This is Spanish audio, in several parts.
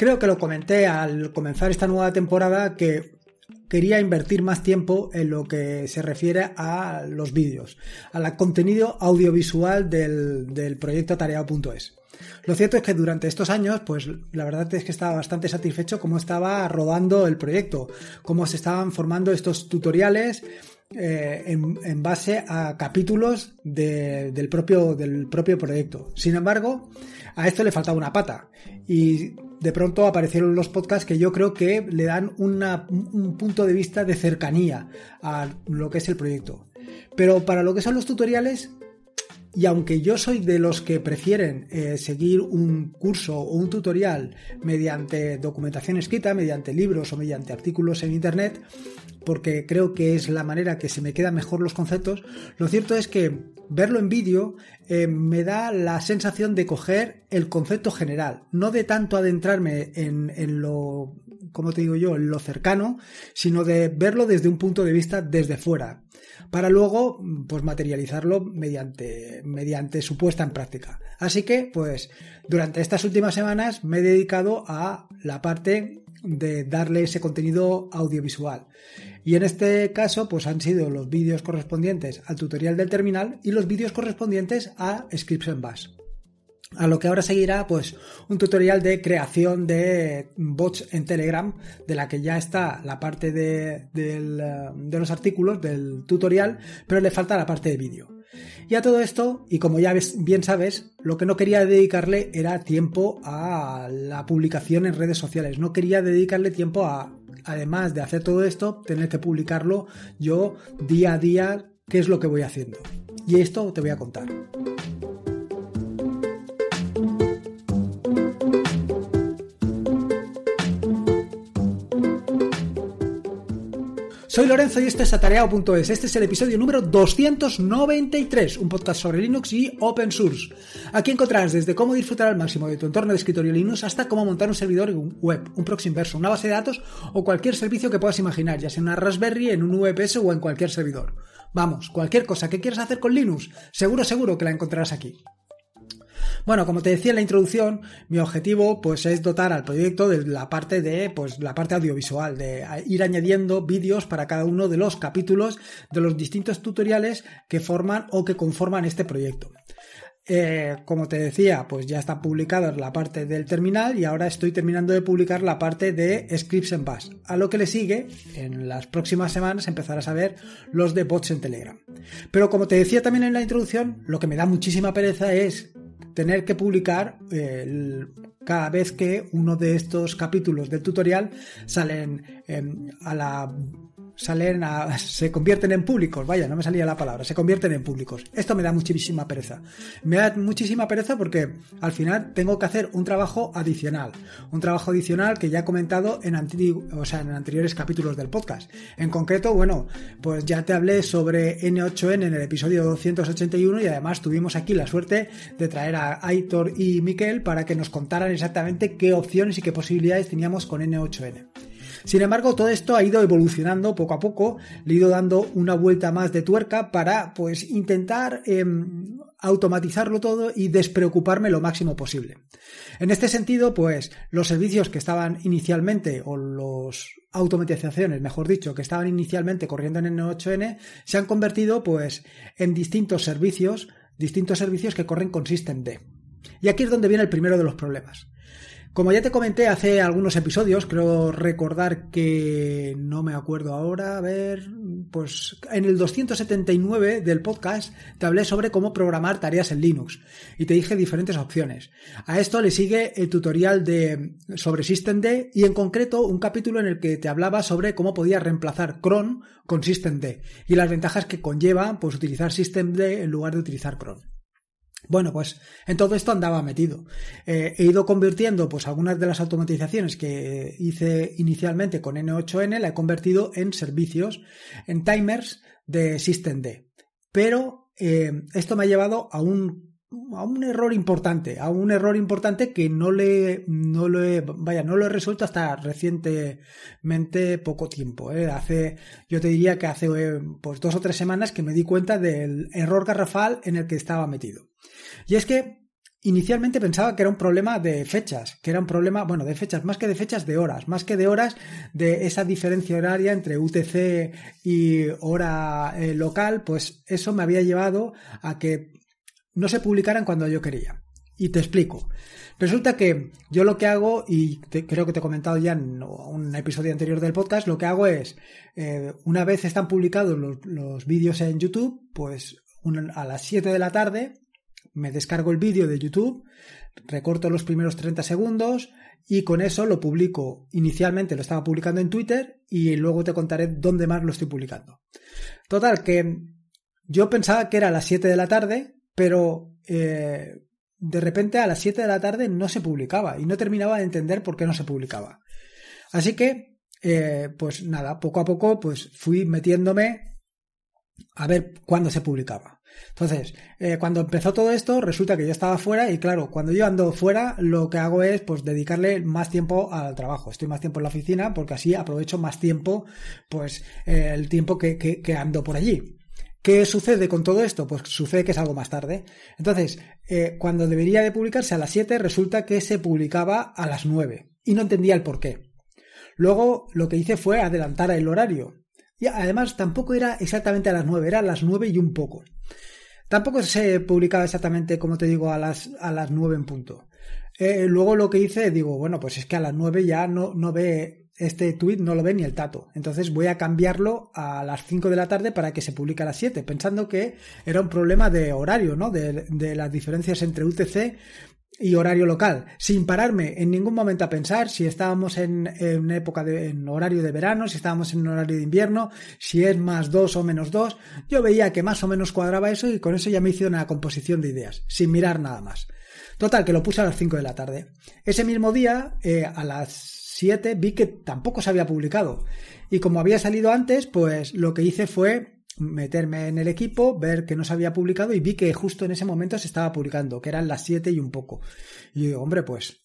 Creo que lo comenté al comenzar esta nueva temporada que quería invertir más tiempo en lo que se refiere a los vídeos, al contenido audiovisual del, del proyecto tareao.es. Lo cierto es que durante estos años, pues la verdad es que estaba bastante satisfecho cómo estaba rodando el proyecto, cómo se estaban formando estos tutoriales eh, en, base a capítulos del, propio, del propio proyecto. Sin embargo, a esto le faltaba una pata y de pronto aparecieron los podcasts que yo creo que le dan un punto de vista de cercanía a lo que es el proyecto. Pero para lo que son los tutoriales, y aunque yo soy de los que prefieren eh, seguir un curso o un tutorial mediante documentación escrita, mediante libros o mediante artículos en Internet, porque creo que es la manera que se me quedan mejor los conceptos, lo cierto es que verlo en vídeo eh, me da la sensación de coger el concepto general, no de tanto adentrarme en lo como te digo yo, lo cercano, sino de verlo desde un punto de vista desde fuera, para luego pues materializarlo mediante, mediante su puesta en práctica. Así que, pues, durante estas últimas semanas me he dedicado a la parte de darle ese contenido audiovisual. Y en este caso, pues han sido los vídeos correspondientes al tutorial del terminal y los vídeos correspondientes a Scripts en Bash. A lo que ahora seguirá, pues, un tutorial de creación de bots en Telegram, de la que ya está la parte de, de los artículos, del tutorial, pero le falta la parte de vídeo. Y a todo esto, y como ya bien sabes, lo que no quería dedicarle era tiempo a la publicación en redes sociales. No quería dedicarle tiempo a, además de hacer todo esto, tener que publicarlo yo día a día, qué es lo que voy haciendo. Y esto te voy a contar. Soy Lorenzo y esto es atareado.es. Este es el episodio número 293, un podcast sobre Linux y open source. Aquí encontrarás desde cómo disfrutar al máximo de tu entorno de escritorio Linux hasta cómo montar un servidor web, un proxy inverso, una base de datos o cualquier servicio que puedas imaginar, ya sea en una Raspberry, en un VPS o en cualquier servidor. Vamos, cualquier cosa que quieras hacer con Linux, seguro, seguro que la encontrarás aquí. Bueno, como te decía en la introducción, mi objetivo pues es dotar al proyecto de la parte de pues la parte audiovisual, de ir añadiendo vídeos para cada uno de los capítulos de los distintos tutoriales que forman o que conforman este proyecto. Eh, como te decía, pues ya está publicada la parte del terminal y ahora estoy terminando de publicar la parte de Scripts en Bash. A lo que le sigue, en las próximas semanas empezarás a ver los de bots en Telegram. Pero como te decía también en la introducción, lo que me da muchísima pereza es tener que publicar cada vez que uno de estos capítulos del tutorial salen em, a la salen se convierten en públicos, vaya, no me salía la palabra, se convierten en públicos. Esto me da muchísima pereza. Me da muchísima pereza porque al final tengo que hacer un trabajo adicional, un trabajo adicional que ya he comentado en, o en anteriores capítulos del podcast. En concreto, bueno, pues ya te hablé sobre N8N en el episodio 281 y además tuvimos aquí la suerte de traer a Aitor y Miquel para que nos contaran exactamente qué opciones y qué posibilidades teníamos con N8N. Sin embargo, todo esto ha ido evolucionando poco a poco, le he ido dando una vuelta más de tuerca para pues intentar em, automatizarlo todo y despreocuparme lo máximo posible. En este sentido, pues los servicios que estaban inicialmente o las automatizaciones, mejor dicho, que estaban inicialmente corriendo en N8N, se han convertido pues en distintos servicios, distintos servicios que corren con D. Y aquí es donde viene el primero de los problemas. Como ya te comenté hace algunos episodios, creo recordar que no me acuerdo ahora, a ver, pues en el 279 del podcast te hablé sobre cómo programar tareas en Linux y te dije diferentes opciones. A esto le sigue el tutorial de sobre systemd y en concreto un capítulo en el que te hablaba sobre cómo podías reemplazar cron con systemd y las ventajas que conlleva pues utilizar systemd en lugar de utilizar cron. Bueno, pues en todo esto andaba metido. Eh, he ido convirtiendo pues algunas de las automatizaciones que hice inicialmente con N8N, la he convertido en servicios, en timers de SystemD. Pero eh, esto me ha llevado a un a un error importante, a un error importante que no le, no vaya, no lo he resuelto hasta recientemente poco tiempo. ¿eh? Hace, yo te diría que hace eh, pues dos o tres semanas que me di cuenta del error garrafal en el que estaba metido. Y es que inicialmente pensaba que era un problema de fechas, que era un problema, bueno, de fechas, más que de fechas, de horas, más que de horas de esa diferencia horaria entre UTC y hora eh, local, pues eso me había llevado a que no se publicaran cuando yo quería. Y te explico. Resulta que yo lo que hago, y creo que te he comentado ya en un episodio anterior del podcast, lo que hago es, eh, una vez están publicados los, vídeos en YouTube, pues a las 7 de la tarde me descargo el vídeo de YouTube, recorto los primeros 30 segundos y con eso lo publico. Inicialmente lo estaba publicando en Twitter y luego te contaré dónde más lo estoy publicando. Total, que yo pensaba que era a las 7 de la tarde pero eh, de repente a las 7 de la tarde no se publicaba y no terminaba de entender por qué no se publicaba. Así que, eh, pues nada, poco a poco pues fui metiéndome a ver cuándo se publicaba. Entonces, eh, cuando empezó todo esto, resulta que yo estaba fuera y claro, cuando yo ando fuera, lo que hago es pues dedicarle más tiempo al trabajo. Estoy más tiempo en la oficina porque así aprovecho más tiempo, pues el tiempo que ando por allí. ¿Qué sucede con todo esto? Pues sucede que es algo más tarde. Entonces, eh, cuando debería de publicarse a las 7, resulta que se publicaba a las 9 y no entendía el por qué. Luego lo que hice fue adelantar el horario. Y además tampoco era exactamente a las 9, era a las 9 y un poco. Tampoco se publicaba exactamente, como te digo, a las, a las 9 en punto. Eh, luego lo que hice, digo, bueno, pues es que a las 9 ya no, no ve este tweet no lo ve ni el tato. Entonces voy a cambiarlo a las 5 de la tarde para que se publique a las 7, pensando que era un problema de horario, ¿no? De, las diferencias entre UTC y horario local, sin pararme en ningún momento a pensar si estábamos en, época de horario de verano, si estábamos en un horario de invierno, si es más 2 o menos 2. Yo veía que más o menos cuadraba eso y con eso ya me hice una composición de ideas, sin mirar nada más. Total, que lo puse a las 5 de la tarde. Ese mismo día, eh, a las 7, vi que tampoco se había publicado. Y como había salido antes, pues lo que hice fue meterme en el equipo, ver que no se había publicado y vi que justo en ese momento se estaba publicando, que eran las 7 y un poco. Y hombre, pues,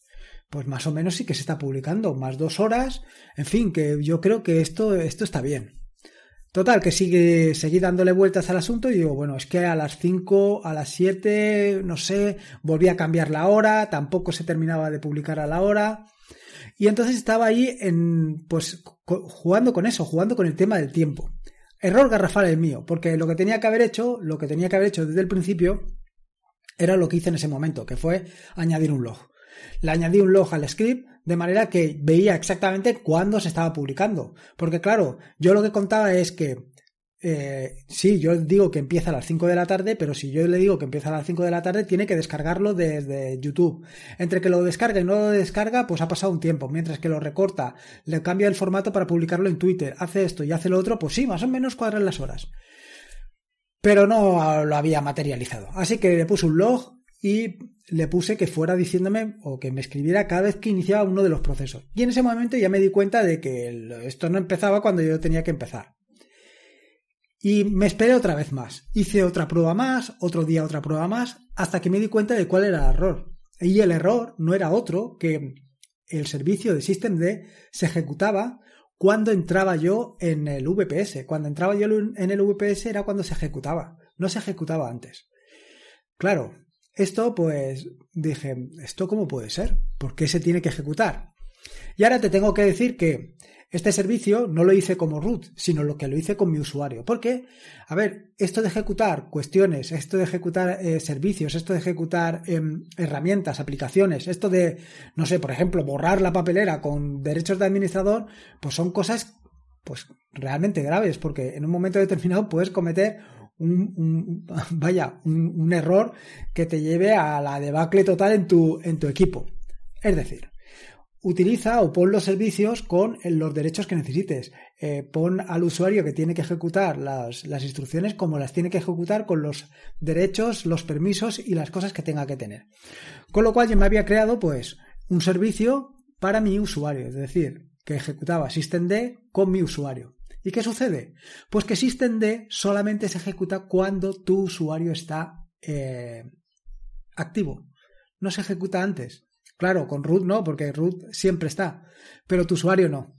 pues más o menos sí que se está publicando, más dos horas, en fin, que yo creo que esto, esto está bien. Total, que sigue, seguí dándole vueltas al asunto y digo, bueno, es que a las 5, a las 7, no sé, volví a cambiar la hora, tampoco se terminaba de publicar a la hora. Y entonces estaba ahí en, pues, jugando con eso, jugando con el tema del tiempo. Error garrafal el mío, porque lo que tenía que haber hecho, lo que tenía que haber hecho desde el principio, era lo que hice en ese momento, que fue añadir un blog. Le añadí un log al script de manera que veía exactamente cuándo se estaba publicando. Porque claro, yo lo que contaba es que eh, sí, yo digo que empieza a las 5 de la tarde, pero si yo le digo que empieza a las 5 de la tarde, tiene que descargarlo desde YouTube. Entre que lo descarga y no lo descarga, pues ha pasado un tiempo. Mientras que lo recorta, le cambia el formato para publicarlo en Twitter, hace esto y hace lo otro, pues sí, más o menos cuadran las horas. Pero no lo había materializado. Así que le puse un log y le puse que fuera diciéndome o que me escribiera cada vez que iniciaba uno de los procesos. Y en ese momento ya me di cuenta de que esto no empezaba cuando yo tenía que empezar. Y me esperé otra vez más. Hice otra prueba más, otro día otra prueba más, hasta que me di cuenta de cuál era el error. Y el error no era otro que el servicio de Systemd se ejecutaba cuando entraba yo en el VPS. Cuando entraba yo en el VPS era cuando se ejecutaba, no se ejecutaba antes. Claro, esto pues dije, ¿esto cómo puede ser? ¿Por qué se tiene que ejecutar? Y ahora te tengo que decir que este servicio no lo hice como root, sino lo que lo hice con mi usuario. ¿Por qué? a ver, esto de ejecutar cuestiones, esto de ejecutar eh, servicios, esto de ejecutar em, herramientas, aplicaciones, esto de, no sé, por ejemplo, borrar la papelera con derechos de administrador, pues son cosas pues realmente graves, porque en un momento determinado puedes cometer un, vaya, un, error que te lleve a la debacle total en tu, en tu equipo. Es decir, utiliza o pon los servicios con los derechos que necesites. Eh, pon al usuario que tiene que ejecutar las, las, instrucciones como las tiene que ejecutar con los derechos, los permisos y las cosas que tenga que tener. Con lo cual yo me había creado pues un servicio para mi usuario, es decir, que ejecutaba systemd con mi usuario. ¿Y qué sucede? Pues que systemd solamente se ejecuta cuando tu usuario está eh, activo. No se ejecuta antes. Claro, con root no, porque root siempre está, pero tu usuario no.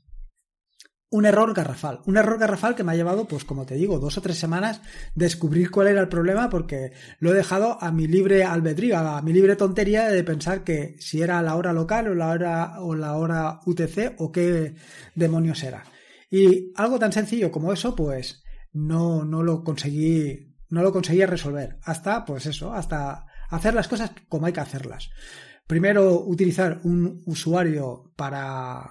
Un error garrafal. Un error garrafal que me ha llevado, pues como te digo, dos o tres semanas descubrir cuál era el problema porque lo he dejado a mi libre albedrío, a mi libre tontería de pensar que si era la hora local o la hora, o la hora UTC o qué demonios era. Y algo tan sencillo como eso, pues no, no lo conseguí, no lo conseguía resolver. Hasta, pues eso, hasta hacer las cosas como hay que hacerlas. Primero, utilizar un usuario para,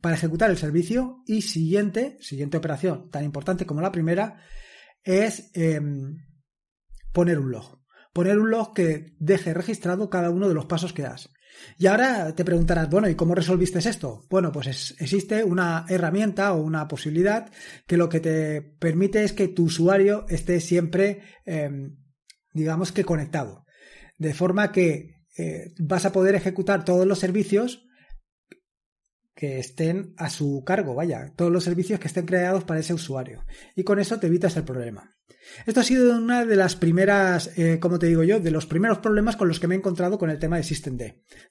para ejecutar el servicio y siguiente, siguiente operación tan importante como la primera, es em, poner un log. Poner un log que deje registrado cada uno de los pasos que das. Y ahora te preguntarás, bueno, ¿y cómo resolviste esto? Bueno, pues existe una herramienta o una posibilidad que lo que te permite es que tu usuario esté siempre, em, digamos que conectado. De forma que eh, vas a poder ejecutar todos los servicios que estén a su cargo, vaya, todos los servicios que estén creados para ese usuario. Y con eso te evitas el problema. Esto ha sido una de las primeras, eh, como te digo yo, de los primeros problemas con los que me he encontrado con el tema de SystemD.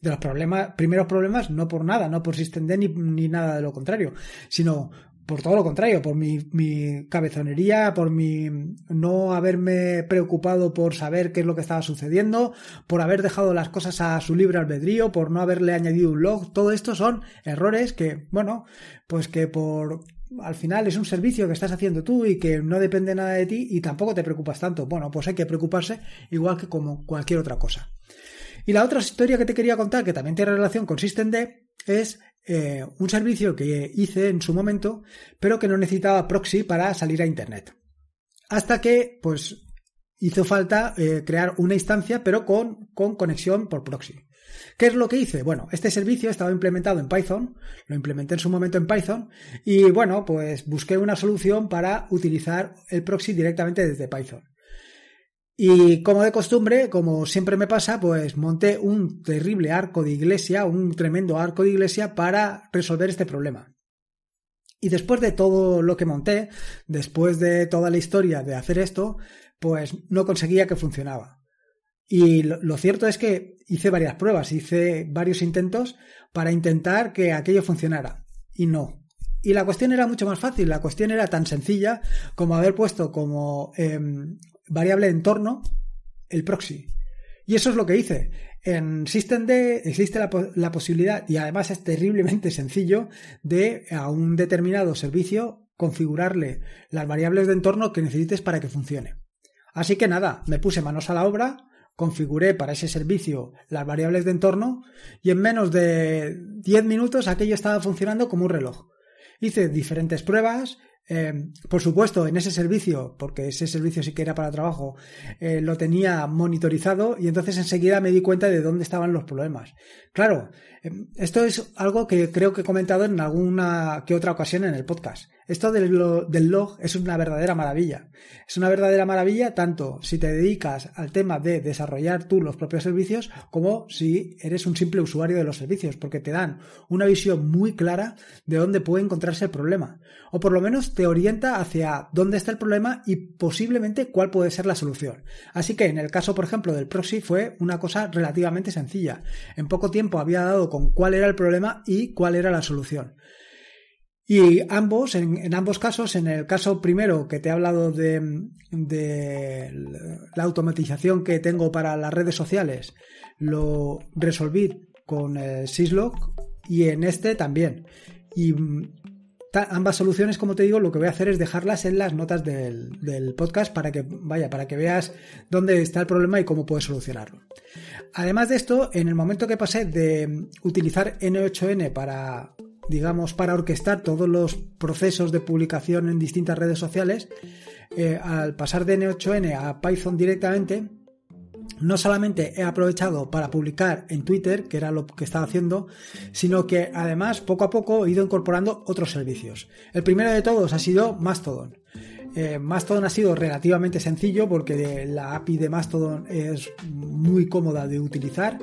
De los problemas, primeros problemas, no por nada, no por SystemD ni, ni nada de lo contrario, sino por todo lo contrario, por mi, mi, cabezonería, por mi no haberme preocupado por saber qué es lo que estaba sucediendo, por haber dejado las cosas a su libre albedrío, por no haberle añadido un log, todo esto son errores que, bueno, pues que por al final es un servicio que estás haciendo tú y que no depende nada de ti y tampoco te preocupas tanto. Bueno, pues hay que preocuparse igual que como cualquier otra cosa. Y la otra historia que te quería contar, que también tiene relación con SystemD, es eh, un servicio que hice en su momento, pero que no necesitaba proxy para salir a Internet. Hasta que, pues, hizo falta eh, crear una instancia, pero con conexión por proxy. ¿Qué es lo que hice? Bueno, este servicio estaba implementado en Python, lo implementé en su momento en Python y bueno, pues busqué una solución para utilizar el proxy directamente desde Python. Y como de costumbre, como siempre me pasa, pues monté un terrible arco de iglesia, un tremendo arco de iglesia para resolver este problema. Y después de todo lo que monté, después de toda la historia de hacer esto, pues no conseguía que funcionaba. Y lo, cierto es que hice varias pruebas, hice varios intentos para intentar que aquello funcionara. Y no. Y la cuestión era mucho más fácil, la cuestión era tan sencilla como haber puesto como em, variable de entorno el proxy. Y eso es lo que hice. En SystemD existe la, posibilidad, y además es terriblemente sencillo, de a un determinado servicio configurarle las variables de entorno que necesites para que funcione. Así que nada, me puse manos a la obra configuré para ese servicio las variables de entorno y en menos de 10 minutos aquello estaba funcionando como un reloj. Hice diferentes pruebas, em, por supuesto, en ese servicio, porque ese servicio sí que era para trabajo, eh, lo tenía monitorizado y entonces enseguida me di cuenta de dónde estaban los problemas. Claro, em, esto es algo que creo que he comentado en alguna que otra ocasión en el podcast. Esto del, log es una verdadera maravilla. Es una verdadera maravilla tanto si te dedicas al tema de desarrollar tú los propios servicios como si eres un simple usuario de los servicios, porque te dan una visión muy clara de dónde puede encontrarse el problema. O por lo menos te orienta hacia dónde está el problema y posiblemente cuál puede ser la solución. Así que en el caso, por ejemplo, del proxy fue una cosa relativamente sencilla. En poco tiempo había dado con cuál era el problema y cuál era la solución. Y ambos, en, ambos casos, en el caso primero que te he hablado de, la automatización que tengo para las redes sociales, lo resolví con el Syslog y en este también. Y mm, ambas soluciones, como te digo, lo que voy a hacer es dejarlas en las notas del, del, podcast para que, vaya, para que veas dónde está el problema y cómo puedes solucionarlo. Además de esto, en el momento que pasé de mm, utilizar N8N para digamos, para orquestar todos los procesos de publicación en distintas redes sociales, eh, al pasar de N8N a Python directamente, no solamente he aprovechado para publicar en Twitter, que era lo que estaba haciendo, sino que además poco a poco he ido incorporando otros servicios. El primero de todos ha sido Mastodon. Eh, Mastodon ha sido relativamente sencillo porque la API de Mastodon es muy cómoda de utilizar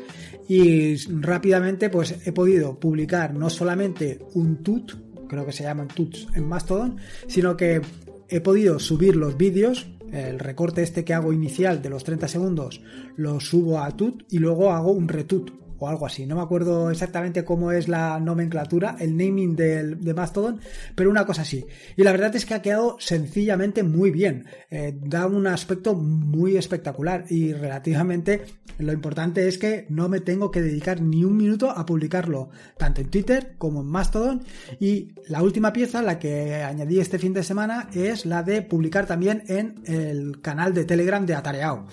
y rápidamente pues he podido publicar no solamente un tut, creo que se llaman tuts en Mastodon, sino que he podido subir los vídeos, el recorte este que hago inicial de los 30 segundos, lo subo a tut y luego hago un retut o algo así. No me acuerdo exactamente cómo es la nomenclatura, el naming del, de Mastodon, pero una cosa así. Y la verdad es que ha quedado sencillamente muy bien. Eh, da un aspecto muy espectacular y relativamente lo importante es que no me tengo que dedicar ni un minuto a publicarlo, tanto en Twitter como en Mastodon. Y la última pieza, la que añadí este fin de semana, es la de publicar también en el canal de Telegram de Atareao.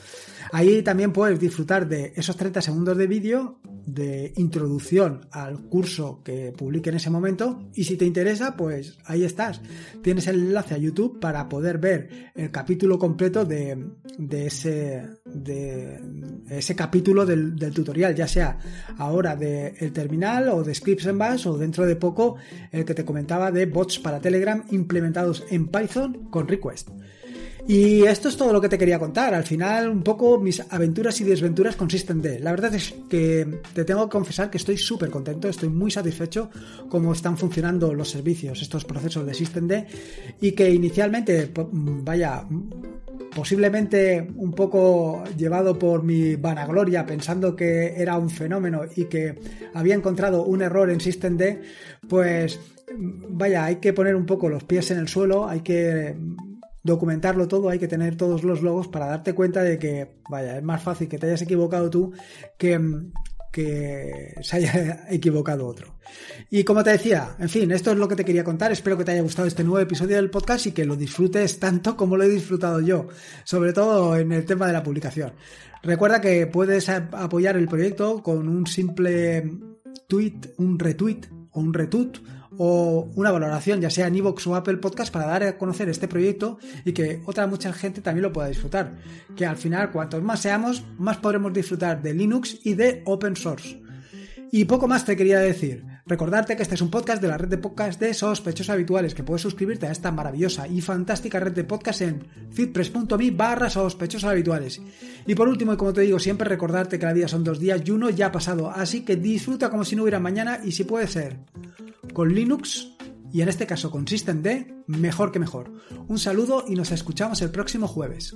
Ahí también puedes disfrutar de esos 30 segundos de vídeo de introducción al curso que publique en ese momento y si te interesa, pues ahí estás. Tienes el enlace a YouTube para poder ver el capítulo completo de, ese, capítulo del, tutorial, ya sea ahora del terminal o de Scripts en o dentro de poco el que te comentaba de bots para Telegram implementados en Python con Request. Y esto es todo lo que te quería contar. Al final, un poco mis aventuras y desventuras consisten de. La verdad es que te tengo que confesar que estoy súper contento, estoy muy satisfecho cómo están funcionando los servicios, estos procesos de SystemD, y que inicialmente, vaya, posiblemente un poco llevado por mi vanagloria, pensando que era un fenómeno y que había encontrado un error en SystemD, pues vaya, hay que poner un poco los pies en el suelo, hay que documentarlo todo, hay que tener todos los logos para darte cuenta de que, vaya, es más fácil que te hayas equivocado tú que, mm, que se haya equivocado otro. Y como te decía, en fin, esto es lo que te quería contar. Espero que te haya gustado este nuevo episodio del podcast y que lo disfrutes tanto como lo he disfrutado yo, sobre todo en el tema de la publicación. Recuerda que puedes apoyar el proyecto con un simple tweet, un retweet o un retut o una valoración, ya sea en iVox o Apple Podcast, para dar a conocer este proyecto y que otra mucha gente también lo pueda disfrutar. Que al final, cuantos más seamos, más podremos disfrutar de Linux y de open source. Y poco más te quería decir. Recordarte que este es un podcast de la red de podcasts de sospechosos habituales, que puedes suscribirte a esta maravillosa y fantástica red de podcasts en fitpress.me barra sospechosos habituales. Y por último, y como te digo, siempre recordarte que la vida son dos días y uno ya ha pasado, así que disfruta como si no hubiera mañana y si puede ser, con Linux y en este caso con SystemD, mejor que mejor. Un saludo y nos escuchamos el próximo jueves.